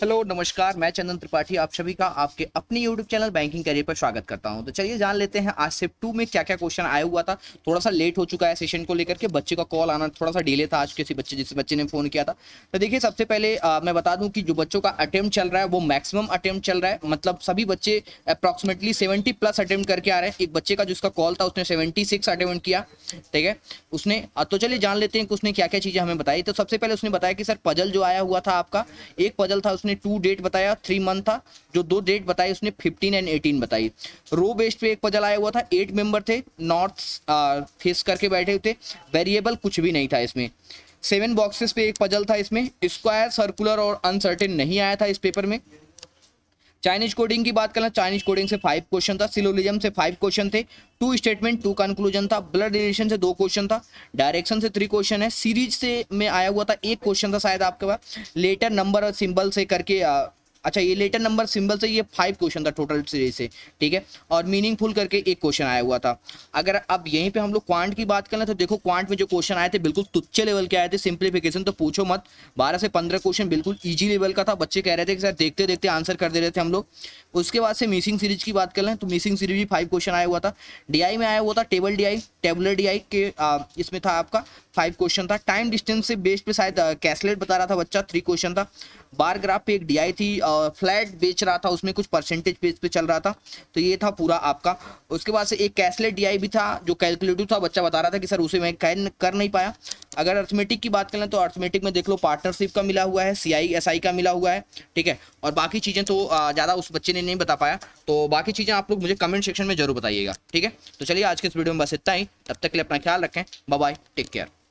hello नमस्कार मैं चंदन त्रिपाठी आप सभी का आपके अपने यूट्यूब चैनल बैंकिंग करियर पर स्वागत करता हूं तो चलिए जान लेते हैं आज सेफ टू में क्या क्या क्वेश्चन आया हुआ था थोड़ा सा लेट हो चुका है सेशन को लेकर के बच्चे का कॉल आना थोड़ा सा डिले था आज किसी बच्चे जिस बच्चे ने फोन किया था तो देखिए सबसे पहले आ, मैं बता दूँ कि जो बच्चों का अटेम्प्ट चल रहा है वो मैक्सिमम अटेम्प्ट चल रहा है मतलब सभी बच्चे अप्रॉक्सीमेटली सेवेंटी प्लस अटेम्प्ट करके आ रहे हैं एक बच्चे का जिसका कॉल था उसने सेवेंटी सिक्स किया ठीक है उसने तो चलिए जान लेते हैं कि उसने क्या क्या चीज़ें हमें बताई तो सबसे पहले उसने बताया कि सर पजल जो आया हुआ था आपका एक पजल था उसने टू डेट बताया थ्री मंथ था जो दो डेट बताई उसने फिफ्टीन एंड एटीन बताई रो बेस्ड पे एक पजल आया हुआ था एट मेंबर थे नॉर्थ फेस करके बैठे हुए थे वेरिएबल कुछ भी नहीं था इसमें सेवन बॉक्सेस पे एक पजल था इसमें स्क्वायर सर्कुलर और अनसर्टेन नहीं आया था इस पेपर में चाइनीज कोडिंग की बात करें चाइनीज कोडिंग से फाइव क्वेश्चन था सिलोलिज्म से फाइव क्वेश्चन थे टू स्टेटमेंट टू कंक्लूजन था ब्लड रिलेशन से दो क्वेश्चन था डायरेक्शन से थ्री क्वेश्चन है सीरीज से में आया हुआ था एक क्वेश्चन था शायद आपके पास लेटर नंबर और सिंबल से करके अच्छा ये लेटर नंबर सिंबल से ये फाइव क्वेश्चन था टोटल सीरीज से ठीक है और मीनिंगफुल करके एक क्वेश्चन आया हुआ था अगर अब यहीं पे हम लोग क्वांट की बात करें तो देखो क्वांट में जो क्वेश्चन आए थे बिल्कुल तुच्छे लेवल के आए थे सिंप्लीफिकेशन तो पूछो मत बारह से पंद्रह क्वेश्चन बिल्कुल ईजी लेवल का था बच्चे कह रहे थे कि सर देखते देखते आंसर कर दे रहे थे हम लोग उसके बाद से मिसिंग सीरीज की बात कर लें तो मिसिंग सीरीज भी फाइव क्वेश्चन आया हुआ था डीआई में आया हुआ था टेबल डीआई टेबलर डीआई के इसमें था आपका फाइव क्वेश्चन था टाइम डिस्टेंस से बेस्ड पे शायद कैसलेट बता रहा था बच्चा थ्री क्वेश्चन था बार ग्राफ पे एक डीआई थी आ, फ्लैट बेच रहा था उसमें कुछ परसेंटेज बेस पे चल रहा था तो ये था पूरा आपका उसके बाद से एक कैशलेट डीआई भी था जो कैलकुलेटिव था बच्चा बता रहा था कि सर उसे मैं कर नहीं पाया अगर अर्थमेटिक की बात करें तो अर्थमेटिक में देख लो पार्टनरशिप का मिला हुआ है सी आई का मिला हुआ है ठीक है और बाकी चीज़ें तो ज़्यादा उस बच्चे ने नहीं बता पाया तो बाकी चीज़ें आप लोग मुझे कमेंट सेक्शन में जरूर बताइएगा ठीक है तो चलिए आज के इस वीडियो में बस इतना ही तब तक के लिए अपना ख्याल रखें बाय टेक केयर